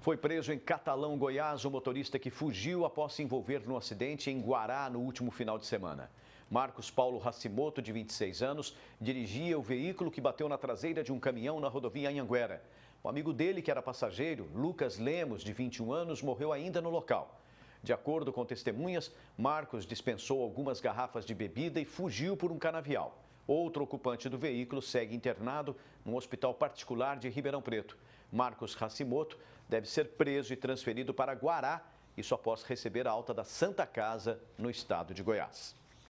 Foi preso em Catalão, Goiás, o motorista que fugiu após se envolver no acidente em Guará no último final de semana. Marcos Paulo Racimoto, de 26 anos, dirigia o veículo que bateu na traseira de um caminhão na rodovia Anhanguera. O amigo dele, que era passageiro, Lucas Lemos, de 21 anos, morreu ainda no local. De acordo com testemunhas, Marcos dispensou algumas garrafas de bebida e fugiu por um canavial. Outro ocupante do veículo segue internado num hospital particular de Ribeirão Preto. Marcos Hashimoto deve ser preso e transferido para Guará, isso após receber a alta da Santa Casa no estado de Goiás.